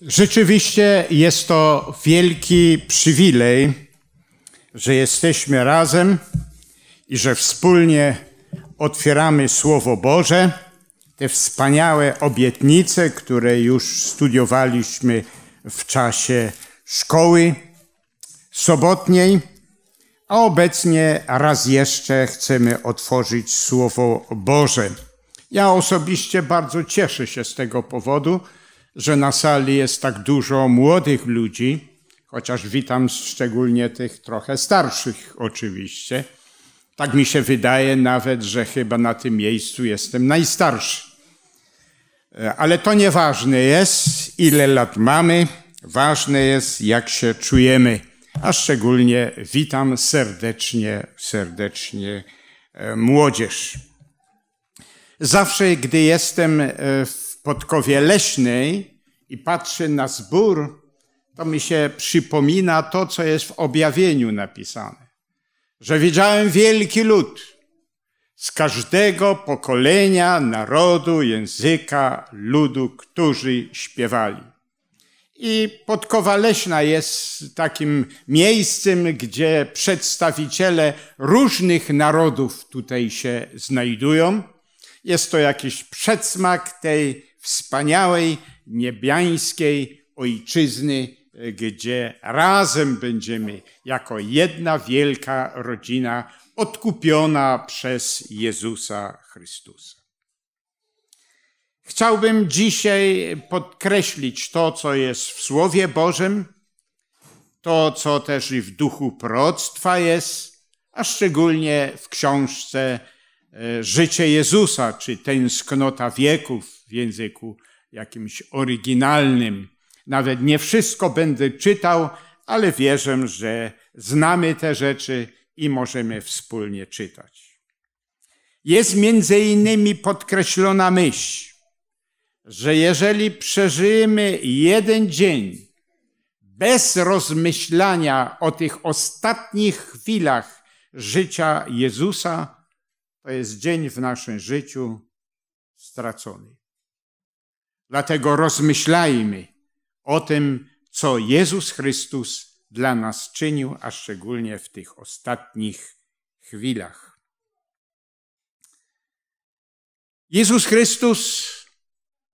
Rzeczywiście jest to wielki przywilej, że jesteśmy razem i że wspólnie otwieramy Słowo Boże, te wspaniałe obietnice, które już studiowaliśmy w czasie szkoły sobotniej, a obecnie raz jeszcze chcemy otworzyć Słowo Boże. Ja osobiście bardzo cieszę się z tego powodu, że na sali jest tak dużo młodych ludzi, chociaż witam szczególnie tych trochę starszych oczywiście. Tak mi się wydaje nawet, że chyba na tym miejscu jestem najstarszy. E, ale to nieważne jest, ile lat mamy, ważne jest, jak się czujemy. A szczególnie witam serdecznie, serdecznie e, młodzież. Zawsze, gdy jestem e, w Podkowie Leśnej, i patrzę na zbór, to mi się przypomina to, co jest w objawieniu napisane. Że widziałem wielki lud z każdego pokolenia, narodu, języka, ludu, którzy śpiewali. I Podkowa Leśna jest takim miejscem, gdzie przedstawiciele różnych narodów tutaj się znajdują. Jest to jakiś przedsmak tej wspaniałej niebiańskiej ojczyzny, e, gdzie razem będziemy jako jedna wielka rodzina odkupiona przez Jezusa Chrystusa. Chciałbym dzisiaj podkreślić to, co jest w Słowie Bożym, to, co też i w duchu proroctwa jest, a szczególnie w książce E, życie Jezusa, czy tęsknota wieków w języku jakimś oryginalnym. Nawet nie wszystko będę czytał, ale wierzę, że znamy te rzeczy i możemy wspólnie czytać. Jest między innymi podkreślona myśl, że jeżeli przeżyjemy jeden dzień bez rozmyślania o tych ostatnich chwilach życia Jezusa, to jest dzień w naszym życiu stracony. Dlatego rozmyślajmy o tym, co Jezus Chrystus dla nas czynił, a szczególnie w tych ostatnich chwilach. Jezus Chrystus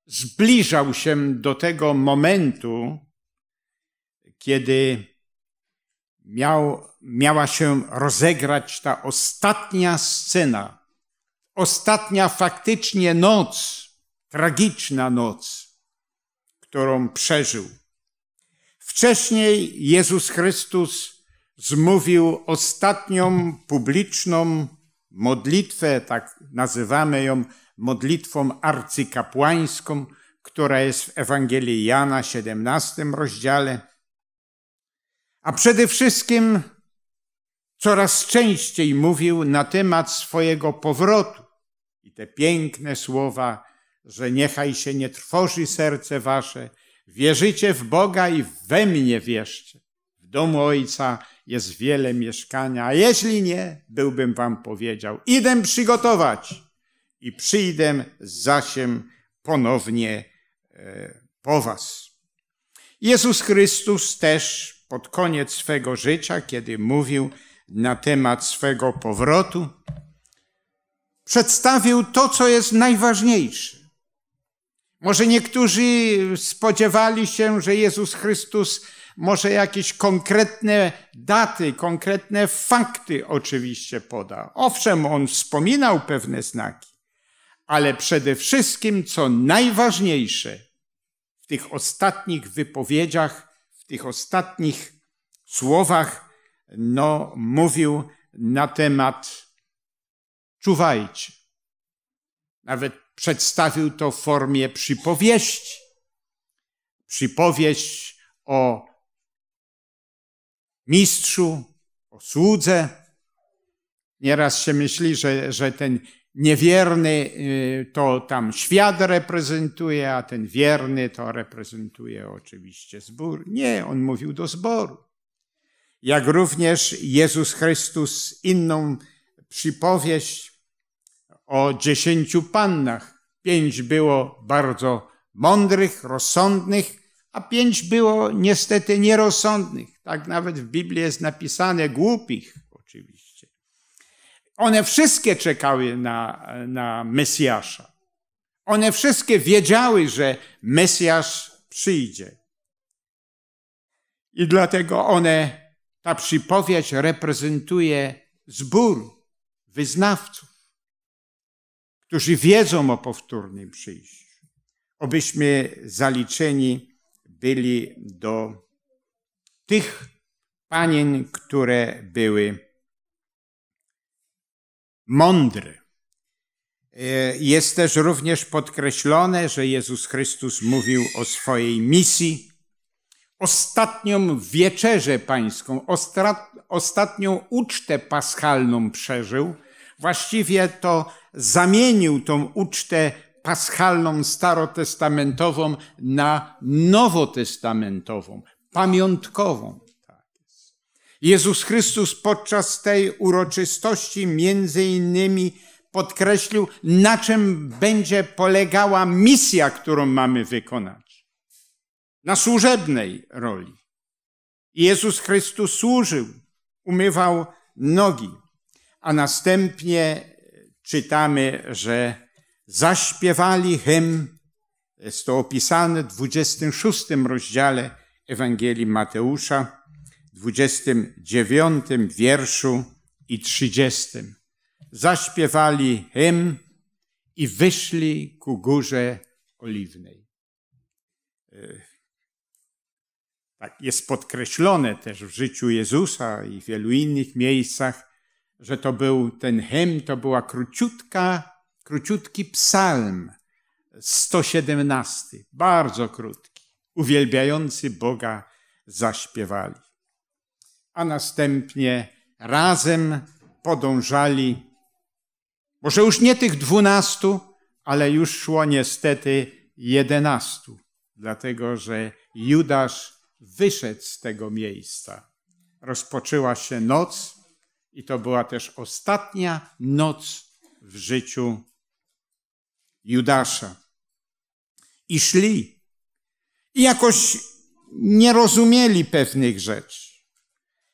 zbliżał się do tego momentu, kiedy miał, miała się rozegrać ta ostatnia scena ostatnia faktycznie noc, tragiczna noc, którą przeżył. Wcześniej Jezus Chrystus zmówił ostatnią publiczną modlitwę, tak nazywamy ją modlitwą arcykapłańską, która jest w Ewangelii Jana, 17 rozdziale. A przede wszystkim coraz częściej mówił na temat swojego powrotu. I te piękne słowa, że niechaj się nie trwoży serce wasze, wierzycie w Boga i we mnie wierzcie. W domu Ojca jest wiele mieszkania, a jeśli nie, byłbym wam powiedział, idę przygotować i przyjdę zasiem ponownie e, po was. Jezus Chrystus też pod koniec swego życia, kiedy mówił, na temat swego powrotu, przedstawił to, co jest najważniejsze. Może niektórzy spodziewali się, że Jezus Chrystus może jakieś konkretne daty, konkretne fakty oczywiście poda. Owszem, on wspominał pewne znaki, ale przede wszystkim, co najważniejsze, w tych ostatnich wypowiedziach, w tych ostatnich słowach, no, mówił na temat czuwajcie. Nawet przedstawił to w formie przypowieści. Przypowieść o mistrzu, o słudze. Nieraz się myśli, że, że ten niewierny y, to tam świat reprezentuje, a ten wierny to reprezentuje oczywiście zbór. Nie, on mówił do zboru jak również Jezus Chrystus inną przypowieść o dziesięciu pannach. Pięć było bardzo mądrych, rozsądnych, a pięć było niestety nierozsądnych. Tak nawet w Biblii jest napisane głupich, oczywiście. One wszystkie czekały na, na Mesjasza. One wszystkie wiedziały, że Mesjasz przyjdzie. I dlatego one ta przypowiedź reprezentuje zbór wyznawców, którzy wiedzą o powtórnym przyjściu, obyśmy zaliczeni byli do tych panien, które były mądre. E, jest też również podkreślone, że Jezus Chrystus mówił o swojej misji, ostatnią wieczerzę pańską, ostatnią ucztę paschalną przeżył. Właściwie to zamienił tą ucztę paschalną, starotestamentową na nowotestamentową, pamiątkową. Tak Jezus Chrystus podczas tej uroczystości między innymi podkreślił, na czym będzie polegała misja, którą mamy wykonać na służebnej roli. Jezus Chrystus służył, umywał nogi, a następnie czytamy, że zaśpiewali hymn, jest to opisane w 26 rozdziale Ewangelii Mateusza, 29 wierszu i 30. Zaśpiewali hymn i wyszli ku górze oliwnej tak jest podkreślone też w życiu Jezusa i w wielu innych miejscach, że to był ten hymn, to była króciutka, króciutki psalm 117, bardzo krótki, uwielbiający Boga zaśpiewali. A następnie razem podążali, może już nie tych dwunastu, ale już szło niestety jedenastu, dlatego że Judasz wyszedł z tego miejsca. Rozpoczęła się noc, i to była też ostatnia noc w życiu Judasza. I szli. I jakoś nie rozumieli pewnych rzeczy,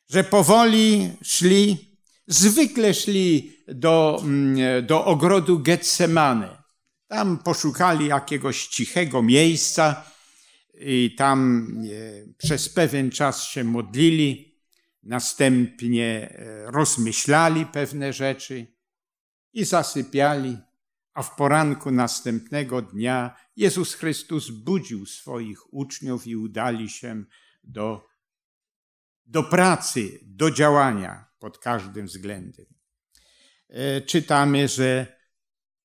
że powoli szli, zwykle szli do, mm, do ogrodu Getsemane. Tam poszukali jakiegoś cichego miejsca, i tam e, przez pewien czas się modlili, następnie e, rozmyślali pewne rzeczy i zasypiali, a w poranku następnego dnia Jezus Chrystus budził swoich uczniów i udali się do, do pracy, do działania pod każdym względem. E, czytamy, że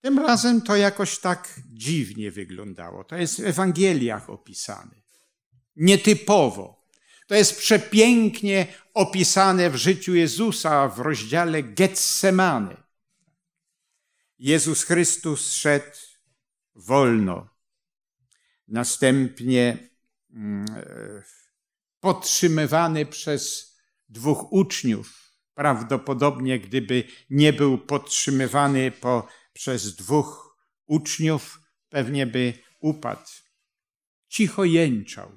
tym razem to jakoś tak dziwnie wyglądało. To jest w Ewangeliach opisane. Nietypowo. To jest przepięknie opisane w życiu Jezusa w rozdziale Getsemany. Jezus Chrystus szedł wolno. Następnie mm, e, podtrzymywany przez dwóch uczniów. Prawdopodobnie, gdyby nie był podtrzymywany po przez dwóch uczniów, pewnie by upadł. Cicho jęczał,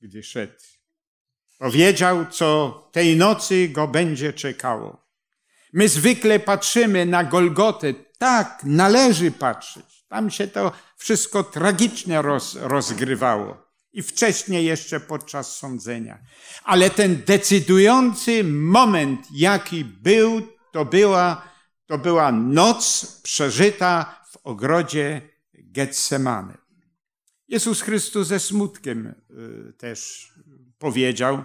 gdy szedł. Powiedział, co tej nocy go będzie czekało. My zwykle patrzymy na Golgotę. Tak, należy patrzeć. Tam się to wszystko tragicznie roz, rozgrywało. I wcześniej jeszcze podczas sądzenia. Ale ten decydujący moment, jaki był, to była to była noc przeżyta w ogrodzie Getsemane. Jezus Chrystus ze smutkiem y, też powiedział,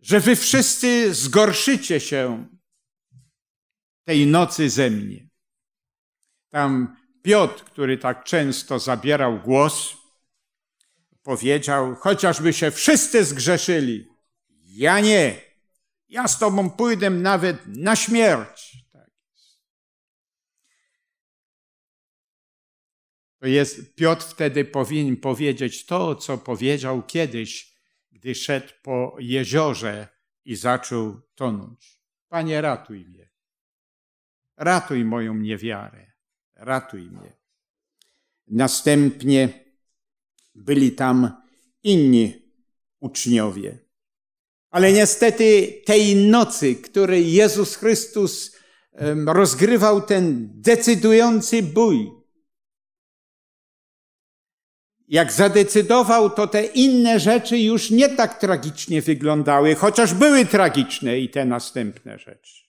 że wy wszyscy zgorszycie się tej nocy ze mnie. Tam Piotr, który tak często zabierał głos, powiedział: Chociażby się wszyscy zgrzeszyli, ja nie. Ja z tobą pójdę nawet na śmierć. To jest, Piotr wtedy powinien powiedzieć to, co powiedział kiedyś, gdy szedł po jeziorze i zaczął tonąć. Panie, ratuj mnie. Ratuj moją niewiarę. Ratuj mnie. Następnie byli tam inni uczniowie. Ale niestety tej nocy, której Jezus Chrystus rozgrywał ten decydujący bój, jak zadecydował, to te inne rzeczy już nie tak tragicznie wyglądały, chociaż były tragiczne i te następne rzeczy.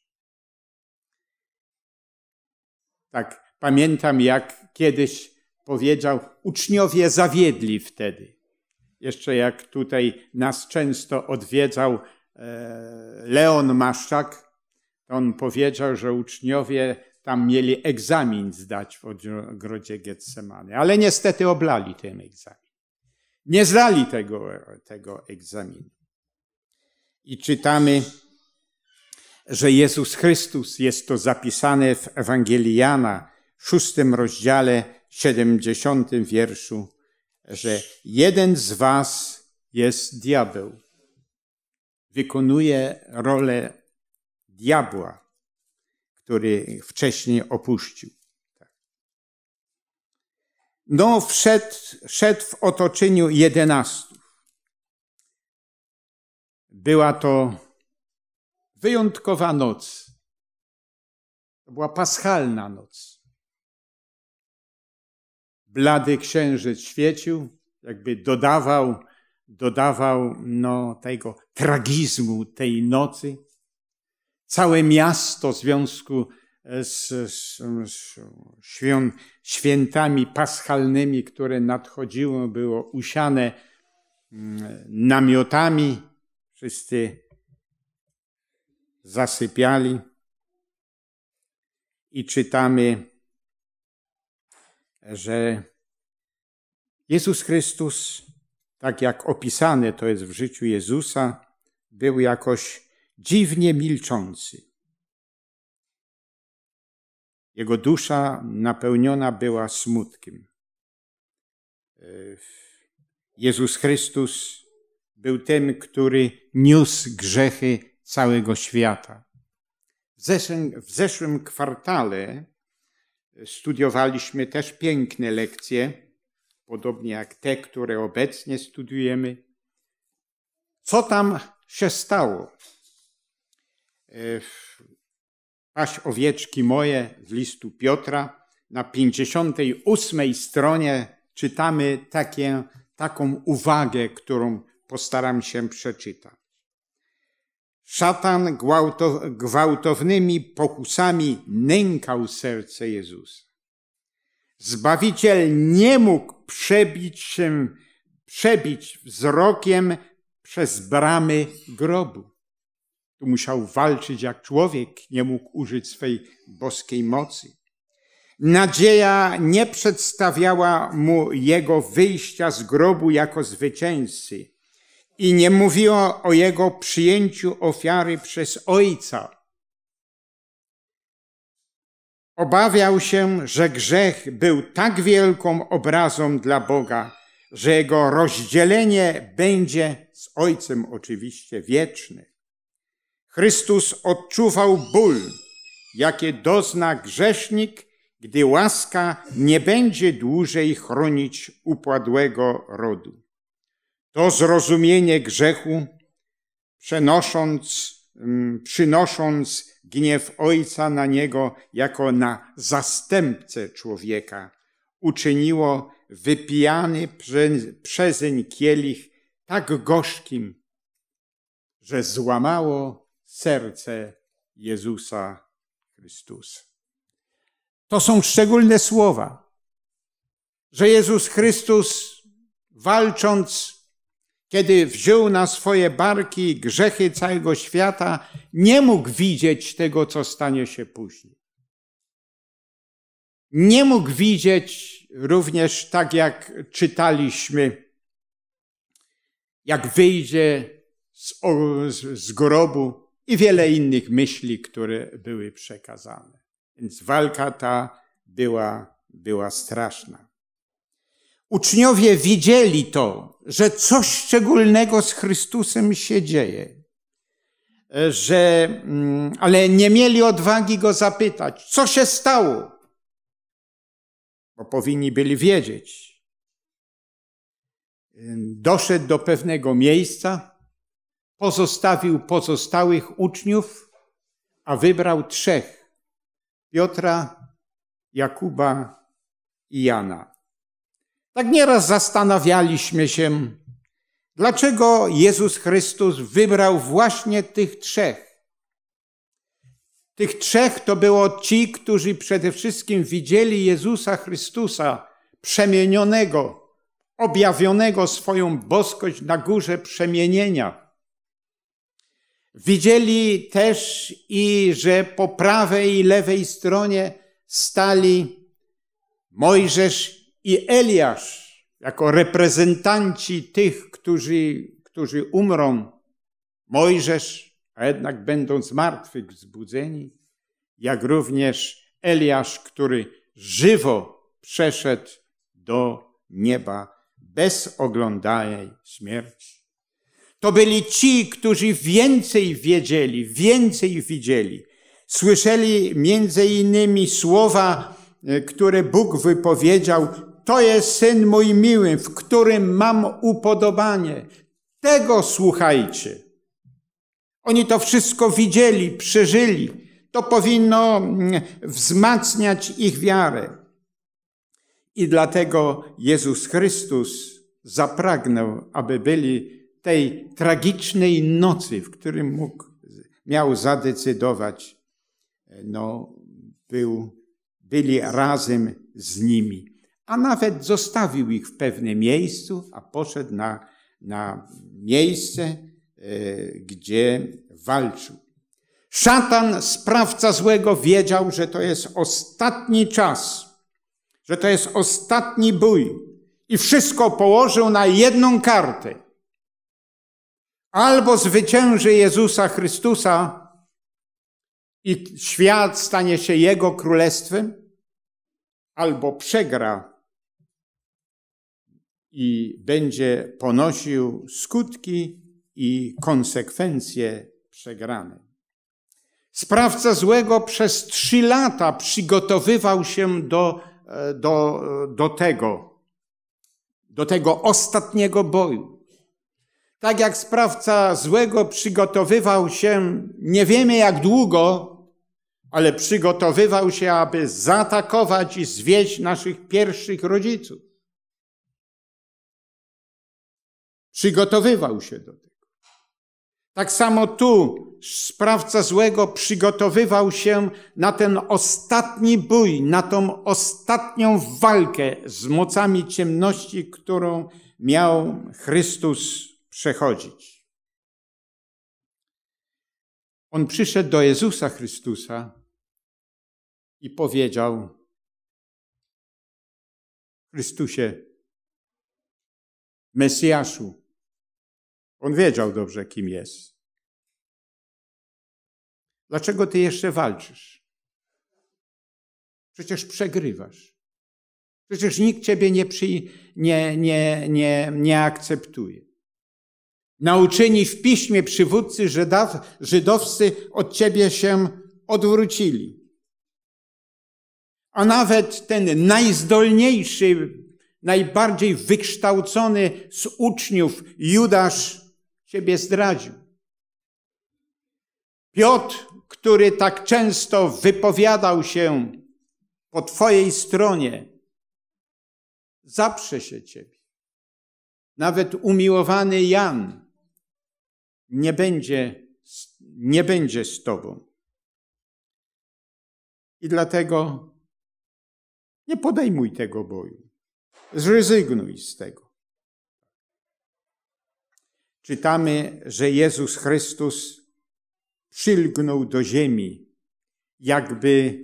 Tak, pamiętam jak kiedyś powiedział, uczniowie zawiedli wtedy. Jeszcze jak tutaj nas często odwiedzał e, Leon Maszczak, on powiedział, że uczniowie tam mieli egzamin zdać w ogrodzie Getsemane, ale niestety oblali ten egzamin. Nie zdali tego, tego egzaminu. I czytamy, że Jezus Chrystus, jest to zapisane w Ewangelii Jana, szóstym rozdziale, siedemdziesiątym wierszu, że jeden z was jest diabeł. Wykonuje rolę diabła który wcześniej opuścił. Tak. No, wszedł, w otoczeniu jedenastów. Była to wyjątkowa noc. To była paschalna noc. Blady księżyc świecił, jakby dodawał, dodawał no, tego tragizmu tej nocy całe miasto w związku e, z, z, z świąt, świętami paschalnymi, które nadchodziło, było usiane mm, namiotami. Wszyscy zasypiali. I czytamy, że Jezus Chrystus, tak jak opisane to jest w życiu Jezusa, był jakoś dziwnie milczący. Jego dusza napełniona była smutkiem. Jezus Chrystus był tym, który niósł grzechy całego świata. W zeszłym, w zeszłym kwartale studiowaliśmy też piękne lekcje, podobnie jak te, które obecnie studiujemy. Co tam się stało? E, Paś owieczki moje z listu Piotra na 58 stronie czytamy takie, taką uwagę, którą postaram się przeczytać. Szatan gwałtownymi pokusami nękał serce Jezusa. Zbawiciel nie mógł przebić się, przebić wzrokiem przez bramy grobu. Tu musiał walczyć jak człowiek, nie mógł użyć swej boskiej mocy. Nadzieja nie przedstawiała mu jego wyjścia z grobu jako zwycięzcy i nie mówiła o jego przyjęciu ofiary przez ojca. Obawiał się, że grzech był tak wielką obrazą dla Boga, że jego rozdzielenie będzie z ojcem oczywiście wieczny. Chrystus odczuwał ból, jakie dozna grzesznik, gdy łaska nie będzie dłużej chronić upadłego rodu. To zrozumienie grzechu, przenosząc, mm, przynosząc gniew Ojca na niego jako na zastępcę człowieka, uczyniło wypijany przezeń kielich tak gorzkim, że złamało serce Jezusa Chrystusa. To są szczególne słowa, że Jezus Chrystus walcząc, kiedy wziął na swoje barki grzechy całego świata, nie mógł widzieć tego, co stanie się później. Nie mógł widzieć również tak, jak czytaliśmy, jak wyjdzie z, z grobu, i wiele innych myśli, które były przekazane. Więc walka ta była, była straszna. Uczniowie widzieli to, że coś szczególnego z Chrystusem się dzieje, że, mm, ale nie mieli odwagi go zapytać, co się stało, bo powinni byli wiedzieć. Doszedł do pewnego miejsca, pozostawił pozostałych uczniów, a wybrał trzech: Piotra, Jakuba i Jana. Tak nieraz zastanawialiśmy się, dlaczego Jezus Chrystus wybrał właśnie tych trzech. Tych trzech to było ci, którzy przede wszystkim widzieli Jezusa Chrystusa przemienionego, objawionego swoją boskość na górze przemienienia Widzieli też i że po prawej i lewej stronie stali Mojżesz i Eliasz jako reprezentanci tych, którzy, którzy umrą. Mojżesz, a jednak będąc z martwych wzbudzeni, jak również Eliasz, który żywo przeszedł do nieba bez oglądania śmierci. To byli ci, którzy więcej wiedzieli, więcej widzieli. Słyszeli między innymi słowa, e, które Bóg wypowiedział: To jest syn mój miły, w którym mam upodobanie. Tego słuchajcie. Oni to wszystko widzieli, przeżyli. To powinno mm, wzmacniać ich wiarę. I dlatego Jezus Chrystus zapragnął, aby byli tej tragicznej nocy, w którym mógł, miał zadecydować, e, no, był, byli razem z nimi. A nawet zostawił ich w pewnym miejscu, a poszedł na, na miejsce, e, gdzie walczył. Szatan, sprawca złego, wiedział, że to jest ostatni czas, że to jest ostatni bój i wszystko położył na jedną kartę albo zwycięży Jezusa Chrystusa i świat stanie się Jego królestwem, albo przegra i będzie ponosił skutki i konsekwencje przegrany. Sprawca złego przez trzy lata przygotowywał się do, e, do, e, do tego, do tego ostatniego boju. Tak jak sprawca złego przygotowywał się, nie wiemy jak długo, ale przygotowywał się, aby zaatakować i zwieść naszych pierwszych rodziców. Przygotowywał się do tego. Tak samo tu sprawca złego przygotowywał się na ten ostatni bój, na tą ostatnią walkę z mocami ciemności, którą miał Chrystus przechodzić. On przyszedł do Jezusa Chrystusa i powiedział: Chrystusie, Mesjaszu. On wiedział dobrze, kim jest. Dlaczego ty jeszcze walczysz? Przecież przegrywasz. Przecież nikt ciebie nie, przy, nie, nie, nie, nie akceptuje. Nauczeni w piśmie przywódcy żydowscy od ciebie się odwrócili. A nawet ten najzdolniejszy, najbardziej wykształcony z uczniów Judasz ciebie zdradził. Piotr, który tak często wypowiadał się po Twojej stronie, zaprze się Ciebie. Nawet umiłowany Jan nie będzie, nie będzie z Tobą. I dlatego nie podejmuj tego boju. Zrezygnuj z tego. Czytamy, że Jezus Chrystus przylgnął do ziemi, jakby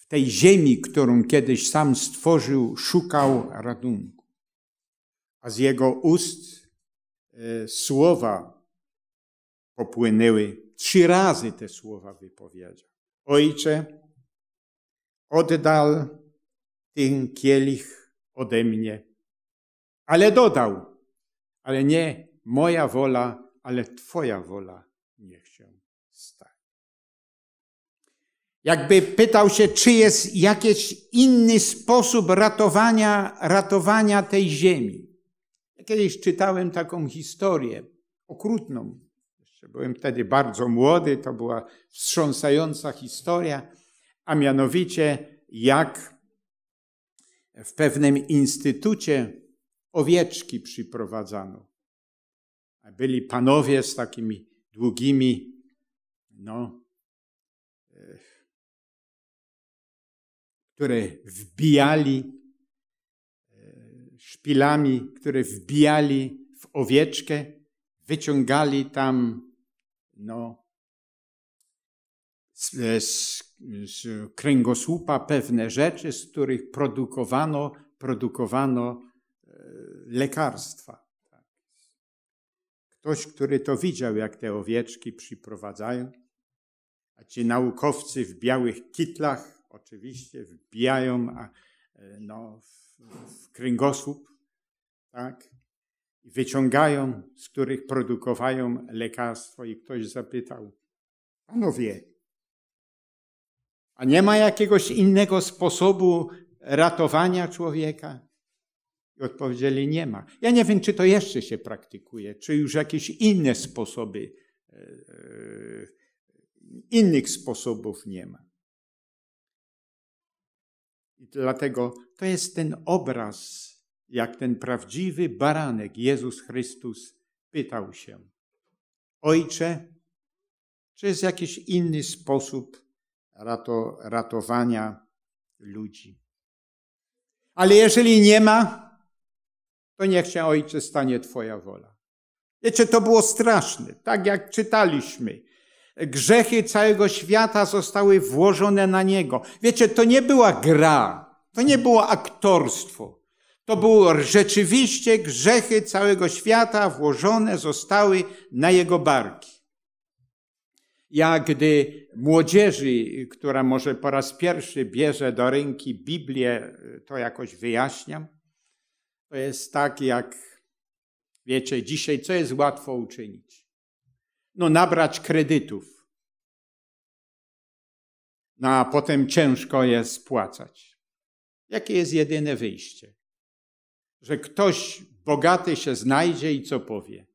w tej ziemi, którą kiedyś sam stworzył, szukał ratunku. A z jego ust e, słowa popłynęły. Trzy razy te słowa wypowiedział. Ojcze, oddal ten kielich ode mnie. Ale dodał, ale nie moja wola, ale Twoja wola niech się stanie. Jakby pytał się, czy jest jakiś inny sposób ratowania, ratowania tej ziemi. Ja kiedyś czytałem taką historię okrutną, jeszcze byłem wtedy bardzo młody, to była wstrząsająca historia, a mianowicie jak w pewnym instytucie owieczki przyprowadzano. Byli panowie z takimi długimi, no, e, które wbijali e, szpilami, które wbijali w owieczkę, wyciągali tam no, z, z, z, kręgosłupa pewne rzeczy, z których produkowano, produkowano e, lekarstwa. Tak. Ktoś, który to widział, jak te owieczki przyprowadzają, a ci naukowcy w białych kitlach oczywiście wbijają a, e, no, w, w kręgosłup, tak? wyciągają, z których produkowają lekarstwo. I ktoś zapytał, panowie, a nie ma jakiegoś innego sposobu ratowania człowieka? I odpowiedzieli, nie ma. Ja nie wiem, czy to jeszcze się praktykuje, czy już jakieś inne sposoby, e, e, innych sposobów nie ma. I dlatego to jest ten obraz jak ten prawdziwy baranek Jezus Chrystus pytał się: Ojcze, czy jest jakiś inny sposób rato, ratowania ludzi? Ale jeżeli nie ma, to niech się Ojcze stanie Twoja wola. Wiecie, to było straszne, tak jak czytaliśmy. Grzechy całego świata zostały włożone na niego. Wiecie, to nie była gra, to nie było aktorstwo. To były rzeczywiście grzechy całego świata włożone zostały na jego barki. Ja, gdy młodzieży, która może po raz pierwszy bierze do ręki Biblię, to jakoś wyjaśniam, to jest tak, jak wiecie, dzisiaj co jest łatwo uczynić? No, nabrać kredytów. No, a potem ciężko je spłacać. Jakie jest jedyne wyjście? że ktoś bogaty się znajdzie i co powie.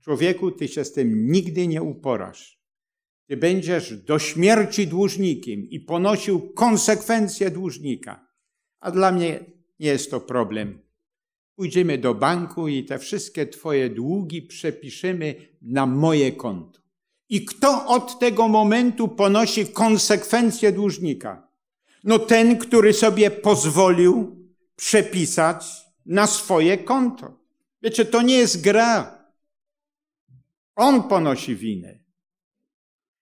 Człowieku, ty się z tym nigdy nie uporasz. Ty będziesz do śmierci dłużnikiem i ponosił konsekwencje dłużnika. A dla mnie nie jest to problem. Pójdziemy do banku i te wszystkie twoje długi przepiszemy na moje konto. I kto od tego momentu ponosi konsekwencje dłużnika? No ten, który sobie pozwolił przepisać na swoje konto. Wiecie, to nie jest gra. On ponosi winę.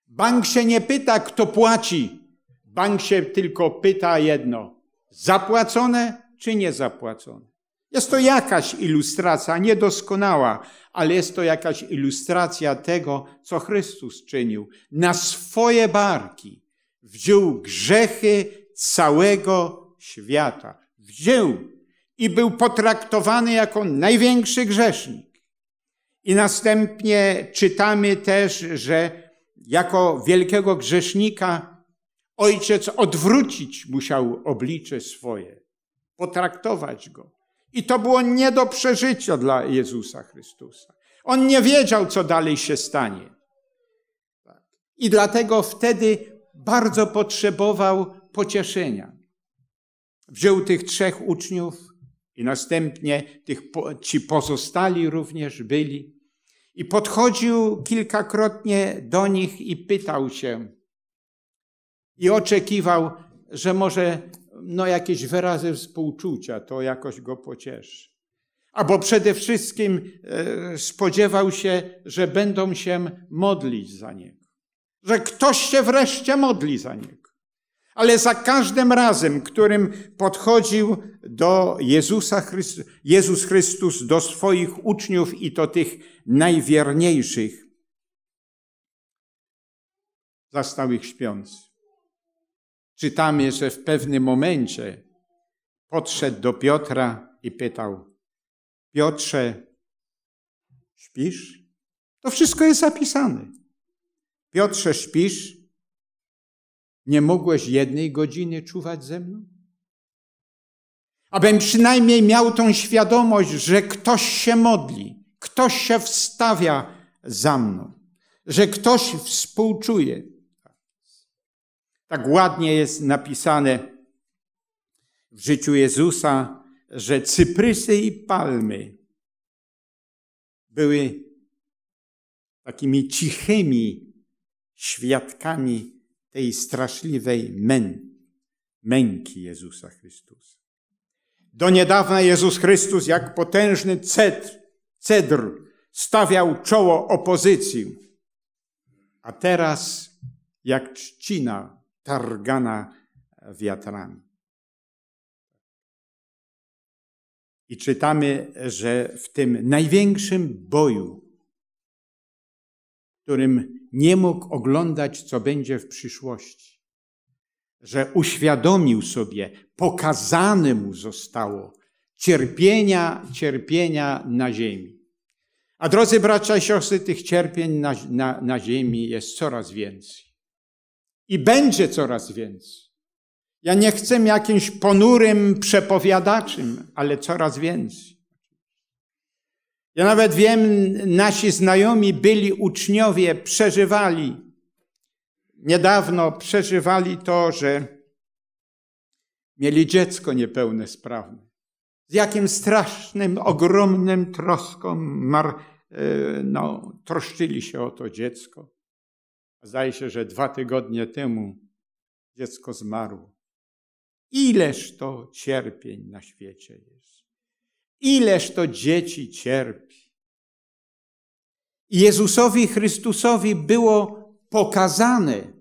Bank się nie pyta, kto płaci. Bank się tylko pyta jedno: zapłacone czy niezapłacone. Jest to jakaś ilustracja, niedoskonała, ale jest to jakaś ilustracja tego, co Chrystus czynił. Na swoje barki wziął grzechy całego świata. Wziął i był potraktowany jako największy grzesznik. I następnie czytamy też, że jako wielkiego grzesznika ojciec odwrócić musiał oblicze swoje, potraktować go. I to było nie do przeżycia dla Jezusa Chrystusa. On nie wiedział, co dalej się stanie. I dlatego wtedy bardzo potrzebował pocieszenia. Wziął tych trzech uczniów, i następnie tych, ci pozostali również byli. I podchodził kilkakrotnie do nich i pytał się. I oczekiwał, że może no, jakieś wyrazy współczucia to jakoś go pocieszy. Albo przede wszystkim e, spodziewał się, że będą się modlić za niego. Że ktoś się wreszcie modli za niego. Ale za każdym razem, którym podchodził do Jezusa Chrystusa, Jezus Chrystus do swoich uczniów i to tych najwierniejszych, zastał ich śpiąc. Czytamy, że w pewnym momencie podszedł do Piotra i pytał: Piotrze, śpisz? To wszystko jest zapisane. Piotrze, śpisz? Nie mogłeś jednej godziny czuwać ze mną? Abym przynajmniej miał tą świadomość, że ktoś się modli, ktoś się wstawia za mną, że ktoś współczuje. Tak ładnie jest napisane w życiu Jezusa, że cyprysy i palmy były takimi cichymi świadkami tej straszliwej mę męki Jezusa Chrystusa. Do niedawna Jezus Chrystus jak potężny cedr, cedr stawiał czoło opozycji, a teraz jak trzcina targana wiatrami. I czytamy, że w tym największym boju którym nie mógł oglądać, co będzie w przyszłości. Że uświadomił sobie, pokazane mu zostało cierpienia, cierpienia na ziemi. A drodzy bracia i siostry, tych cierpień na, na, na ziemi jest coraz więcej. I będzie coraz więcej. Ja nie chcę jakimś ponurym przepowiadaczem, ale coraz więcej. Ja nawet wiem, nasi znajomi byli uczniowie, przeżywali, niedawno przeżywali to, że mieli dziecko niepełnosprawne. Z jakim strasznym, ogromnym troską mar, e, no, troszczyli się o to dziecko. Zdaje się, że dwa tygodnie temu dziecko zmarło. Ileż to cierpień na świecie jest. Ileż to dzieci cierpi. Jezusowi Chrystusowi było pokazane,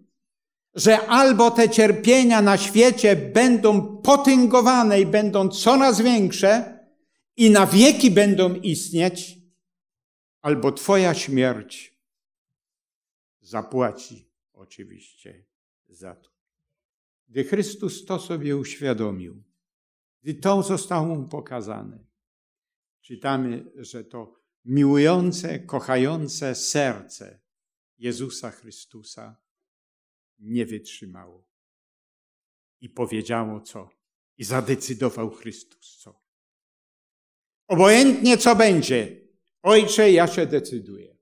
że albo te cierpienia na świecie będą potęgowane i będą coraz większe i na wieki będą istnieć, albo Twoja śmierć zapłaci oczywiście za to. Gdy Chrystus to sobie uświadomił, gdy to zostało mu pokazane, czytamy, że to miłujące, kochające serce Jezusa Chrystusa nie wytrzymało. I powiedziało co? I zadecydował Chrystus co? Obojętnie co będzie, Ojcze, ja się decyduję.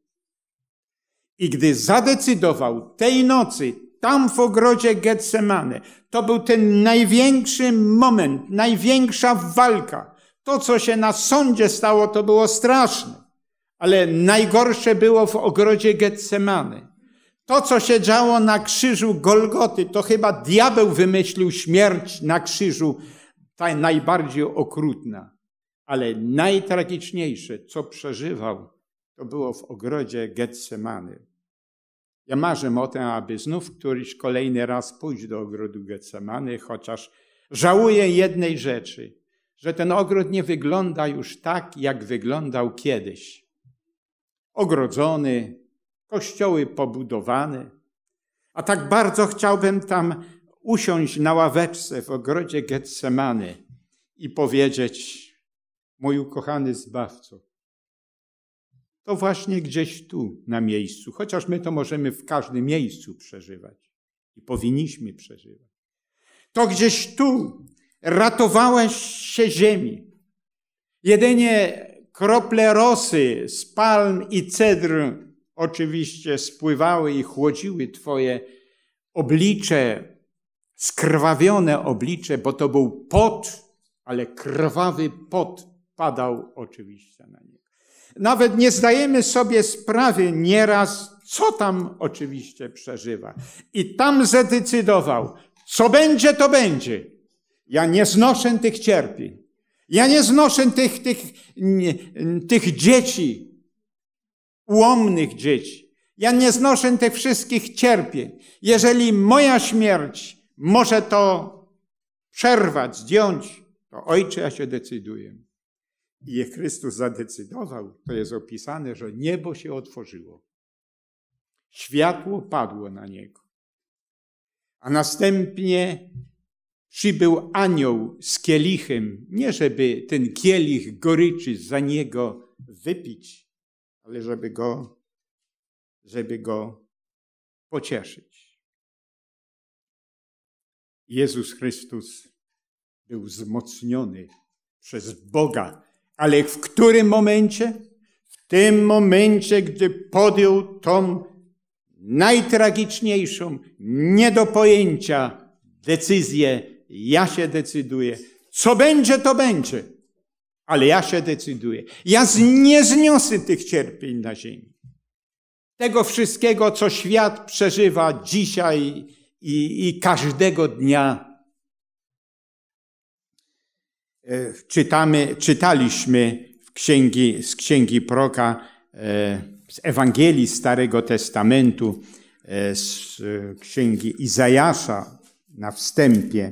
I gdy zadecydował tej nocy, tam w ogrodzie Getsemane, to był ten największy moment, największa walka, to, co się na sądzie stało, to było straszne, ale najgorsze było w ogrodzie Getsemany. To, co się działo na krzyżu Golgoty, to chyba diabeł wymyślił śmierć na krzyżu, ta najbardziej okrutna. Ale najtragiczniejsze, co przeżywał, to było w ogrodzie Getsemany. Ja marzę o tym, aby znów któryś kolejny raz pójść do ogrodu Getsemany, chociaż żałuję jednej rzeczy – że ten ogród nie wygląda już tak, jak wyglądał kiedyś. Ogrodzony, kościoły pobudowane. A tak bardzo chciałbym tam usiąść na ławeczce w ogrodzie Getsemany i powiedzieć: Mój ukochany zbawco, to właśnie gdzieś tu, na miejscu, chociaż my to możemy w każdym miejscu przeżywać i powinniśmy przeżywać. To gdzieś tu, ratowałeś się ziemi. Jedynie krople rosy z palm i cedr oczywiście spływały i chłodziły Twoje oblicze, skrwawione oblicze, bo to był pot, ale krwawy pot padał oczywiście na niego. Nawet nie zdajemy sobie sprawy nieraz, co tam oczywiście przeżywa. I tam zadecydował, co będzie, to będzie. Ja nie znoszę tych cierpień. Ja nie znoszę tych, tych, nie, tych dzieci, ułomnych dzieci. Ja nie znoszę tych wszystkich cierpień. Jeżeli moja śmierć może to przerwać, zdjąć, to ojcze, ja się decyduję. I jak Chrystus zadecydował, to jest opisane, że niebo się otworzyło. Światło padło na niego. A następnie przybył anioł z kielichem, nie żeby ten kielich goryczy za niego wypić, ale żeby go, żeby go pocieszyć. Jezus Chrystus był wzmocniony przez Boga, ale w którym momencie? W tym momencie, gdy podjął tą najtragiczniejszą, nie do pojęcia decyzję, ja się decyduję. Co będzie, to będzie. Ale ja się decyduję. Ja nie zniosę tych cierpień na ziemi. Tego wszystkiego, co świat przeżywa dzisiaj i, i każdego dnia. E, czytamy, czytaliśmy w księgi, z księgi Proka, e, z Ewangelii Starego Testamentu, e, z księgi Izajasza na wstępie.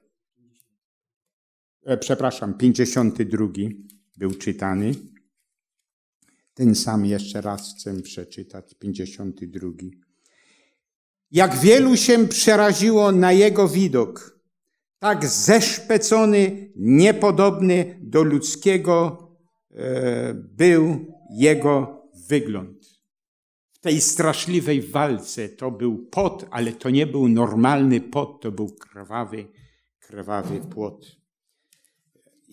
E, przepraszam, 52 był czytany. Ten sam jeszcze raz chcę przeczytać, 52. Jak wielu się przeraziło na jego widok, tak zeszpecony, niepodobny do ludzkiego e, był jego wygląd w tej straszliwej walce to był pot, ale to nie był normalny pot, to był krwawy, krwawy płot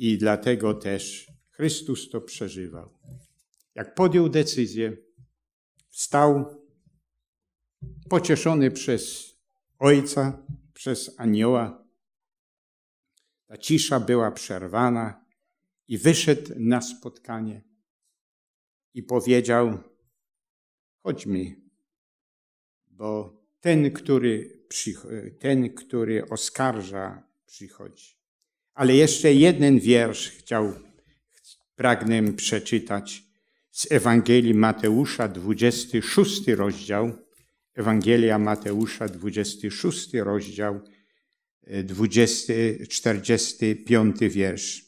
i dlatego też Chrystus to przeżywał. Jak podjął decyzję, wstał, pocieszony przez Ojca, przez anioła. Ta cisza była przerwana i wyszedł na spotkanie i powiedział: Chodźmy, bo ten, który, ten, który oskarża, przychodzi. Ale jeszcze jeden wiersz chciał, pragnę przeczytać z Ewangelii Mateusza, 26 rozdział. Ewangelia Mateusza, 26 rozdział, 20, e, 45 wiersz.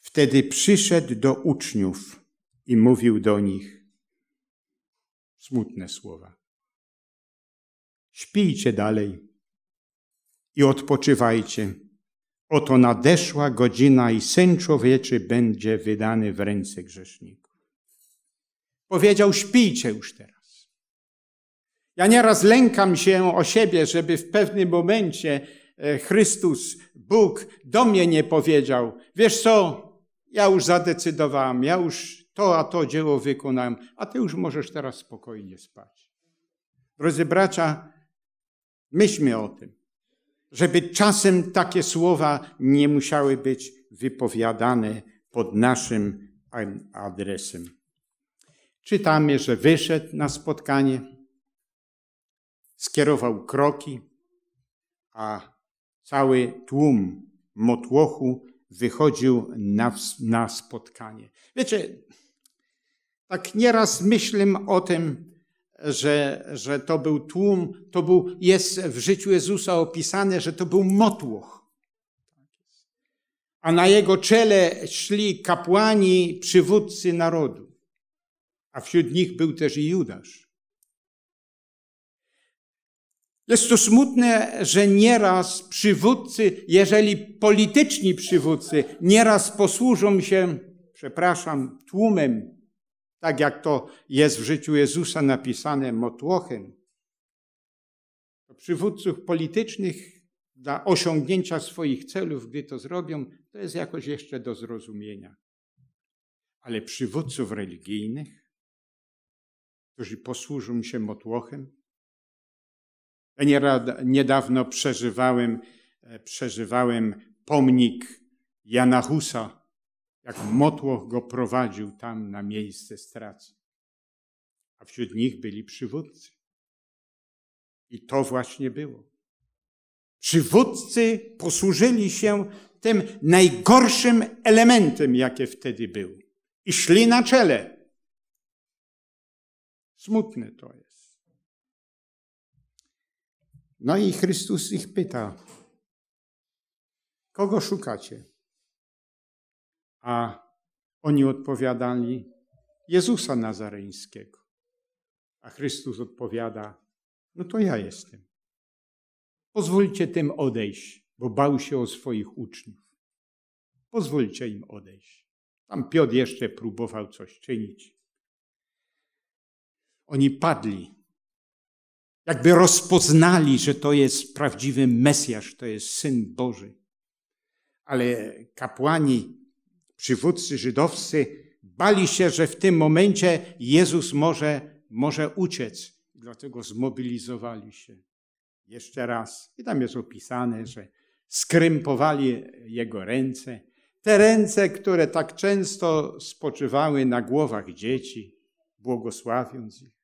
Wtedy przyszedł do uczniów i mówił do nich smutne słowa. Śpijcie dalej i odpoczywajcie. Oto nadeszła godzina i Syn Człowieczy będzie wydany w ręce grzeszników. Powiedział, śpijcie już teraz. Ja nieraz lękam się o siebie, żeby w pewnym momencie e, Chrystus, Bóg do mnie nie powiedział, wiesz co, ja już zadecydowałem, ja już to a to dzieło wykonałem, a ty już możesz teraz spokojnie spać. Drodzy bracia, myślmy o tym żeby czasem takie słowa nie musiały być wypowiadane pod naszym adresem. Czytamy, że wyszedł na spotkanie, skierował kroki, a cały tłum motłochu wychodził na, na spotkanie. Wiecie, tak nieraz myślę o tym, że, że to był tłum, to był, jest w życiu Jezusa opisane, że to był motłoch. A na jego czele szli kapłani, przywódcy narodu. A wśród nich był też i Judasz. Jest to smutne, że nieraz przywódcy, jeżeli polityczni przywódcy, nieraz posłużą się, przepraszam, tłumem, tak jak to jest w życiu Jezusa napisane motłochem, to przywódców politycznych dla osiągnięcia swoich celów, gdy to zrobią, to jest jakoś jeszcze do zrozumienia. Ale przywódców religijnych, którzy posłużą się motłochem, ja niedawno przeżywałem, e, przeżywałem pomnik Jana Husa, jak motłoch go prowadził tam na miejsce stracy. A wśród nich byli przywódcy. I to właśnie było. Przywódcy posłużyli się tym najgorszym elementem, jakie wtedy był. I szli na czele. Smutne to jest. No i Chrystus ich pyta: Kogo szukacie? A oni odpowiadali Jezusa Nazareńskiego. A Chrystus odpowiada: No to ja jestem. Pozwólcie tym odejść, bo bał się o swoich uczniów. Pozwólcie im odejść. Tam Piotr jeszcze próbował coś czynić. Oni padli, jakby rozpoznali, że to jest prawdziwy Mesjasz, to jest Syn Boży. Ale kapłani przywódcy żydowscy bali się, że w tym momencie Jezus może, może uciec. Dlatego zmobilizowali się. Jeszcze raz. I tam jest opisane, że skrympowali jego ręce. Te ręce, które tak często spoczywały na głowach dzieci, błogosławiąc ich.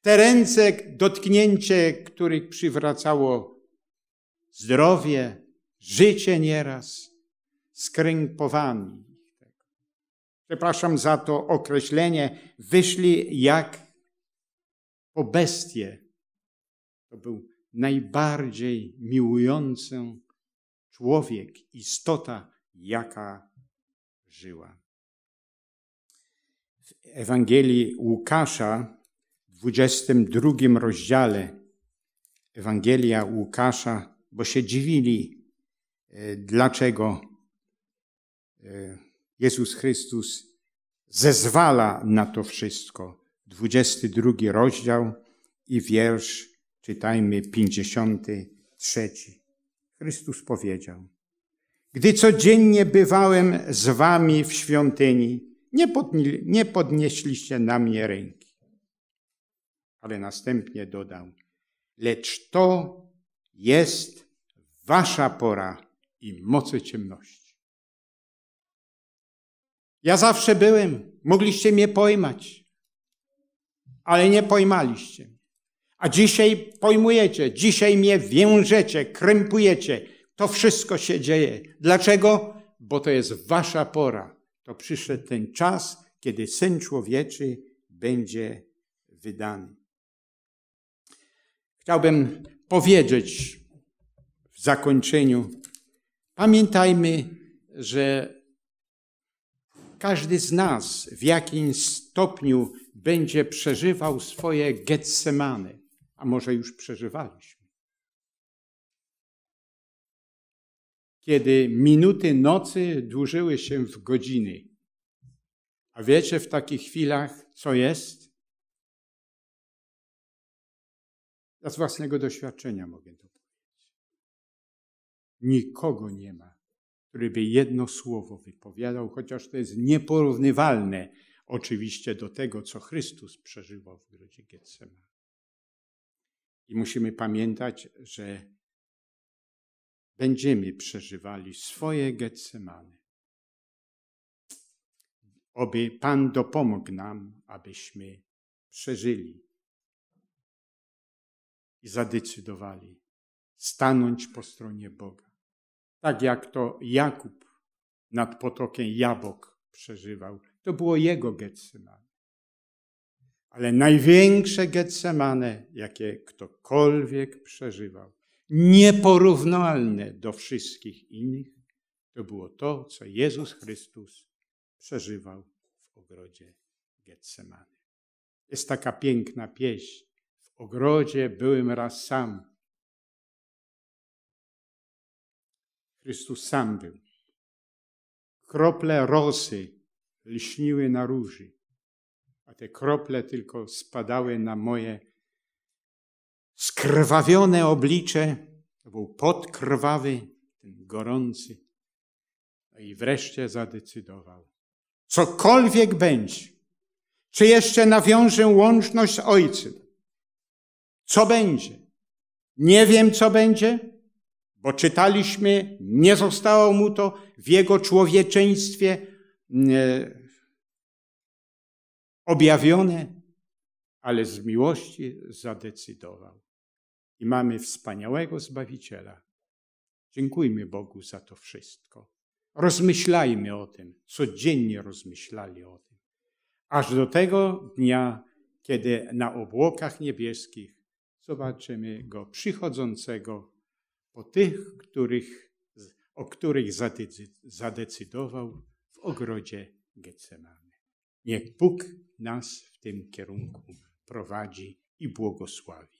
Te ręce, dotknięcie których przywracało zdrowie, życie nieraz, skrępowani, przepraszam za to określenie, wyszli jak po bestie. To był najbardziej miłujący człowiek, istota, jaka żyła. W Ewangelii Łukasza, w 22 rozdziale, Ewangelia Łukasza, bo się dziwili, e, dlaczego e, Jezus Chrystus zezwala na to wszystko. 22 rozdział i wiersz, czytajmy 53. Chrystus powiedział: Gdy codziennie bywałem z wami w świątyni, nie, podnie, nie podnieśliście na mnie ręki. Ale następnie dodał: Lecz to jest wasza pora i moce ciemności. Ja zawsze byłem, mogliście mnie pojmać, ale nie pojmaliście. A dzisiaj pojmujecie, dzisiaj mnie wiążecie, krępujecie. To wszystko się dzieje. Dlaczego? Bo to jest wasza pora. To przyszedł ten czas, kiedy syn człowieczy będzie wydany. Chciałbym powiedzieć w zakończeniu: pamiętajmy, że każdy z nas w jakimś stopniu będzie przeżywał swoje Getsemany, a może już przeżywaliśmy. Kiedy minuty nocy dłużyły się w godziny. A wiecie w takich chwilach, co jest? Ja z własnego doświadczenia mogę to powiedzieć. Nikogo nie ma który by jedno słowo wypowiadał, chociaż to jest nieporównywalne oczywiście do tego, co Chrystus przeżywał w Grodzie Getsemane. I musimy pamiętać, że będziemy przeżywali swoje Getsemane. Oby Pan dopomógł nam, abyśmy przeżyli i zadecydowali stanąć po stronie Boga tak jak to Jakub nad potokiem jabłok przeżywał. To było jego Getsemane. Ale największe Getsemane, jakie ktokolwiek przeżywał, nieporównalne do wszystkich innych, to było to, co Jezus Chrystus przeżywał w ogrodzie Getsemane. Jest taka piękna pieśń. W ogrodzie byłem raz sam, Chrystus sam był. Krople rosy lśniły na róży, a te krople tylko spadały na moje skrwawione oblicze. To był pot krwawy, ten gorący. i wreszcie zadecydował. Cokolwiek będzie, czy jeszcze nawiążę łączność z Ojcem? Co będzie? Nie wiem, co będzie, Poczytaliśmy, nie zostało mu to w jego człowieczeństwie mm, e, objawione, ale z miłości zadecydował. I mamy wspaniałego Zbawiciela. Dziękujmy Bogu za to wszystko. Rozmyślajmy o tym, codziennie rozmyślali o tym, aż do tego dnia, kiedy na obłokach niebieskich zobaczymy Go przychodzącego po tych, których, o których zadecydował w ogrodzie Getsemane. Niech Bóg nas w tym kierunku prowadzi i błogosławi.